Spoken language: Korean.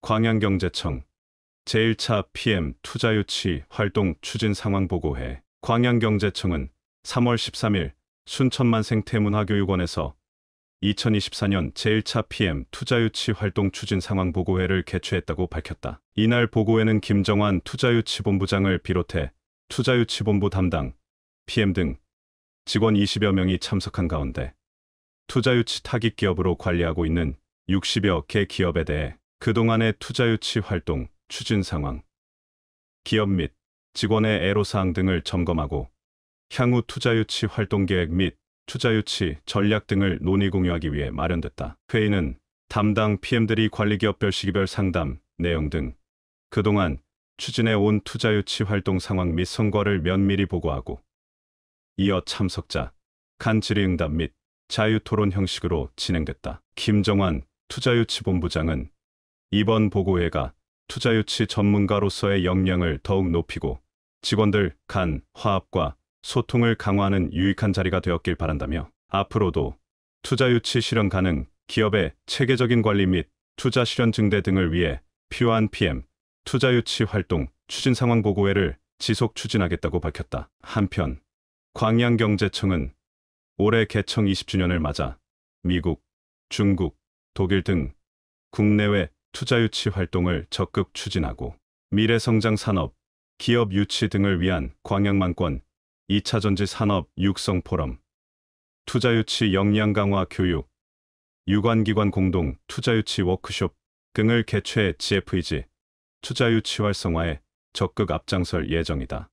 광양경제청 제1차 PM 투자유치 활동 추진 상황 보고회 광양경제청은 3월 13일 순천만 생태문화교육원에서 2024년 제1차 PM 투자유치 활동 추진 상황 보고회를 개최했다고 밝혔다. 이날 보고회는 김정환 투자유치본부장을 비롯해 투자유치본부 담당, PM 등 직원 20여 명이 참석한 가운데 투자유치 타깃 기업으로 관리하고 있는 60여 개 기업에 대해 그동안의 투자 유치 활동, 추진 상황, 기업 및 직원의 애로사항 등을 점검하고 향후 투자 유치 활동 계획 및 투자 유치 전략 등을 논의 공유하기 위해 마련됐다. 회의는 담당 PM들이 관리기업별 시기별 상담, 내용 등 그동안 추진해 온 투자 유치 활동 상황 및 성과를 면밀히 보고하고 이어 참석자, 간 질의응답 및 자유토론 형식으로 진행됐다. 김정환 투자유치본부장은 이번 보고회가 투자 유치 전문가로서의 역량을 더욱 높이고 직원들 간, 화합과 소통을 강화하는 유익한 자리가 되었길 바란다며 앞으로도 투자 유치 실현 가능, 기업의 체계적인 관리 및 투자 실현 증대 등을 위해 필요한 PM, 투자 유치 활동, 추진 상황 보고회를 지속 추진하겠다고 밝혔다. 한편 광양경제청은 올해 개청 20주년을 맞아 미국, 중국, 독일 등 국내외 투자 유치 활동을 적극 추진하고 미래성장 산업, 기업 유치 등을 위한 광양만권 2차 전지 산업 육성 포럼, 투자 유치 역량 강화 교육, 유관기관 공동 투자 유치 워크숍 등을 개최해 GFEG 투자 유치 활성화에 적극 앞장설 예정이다.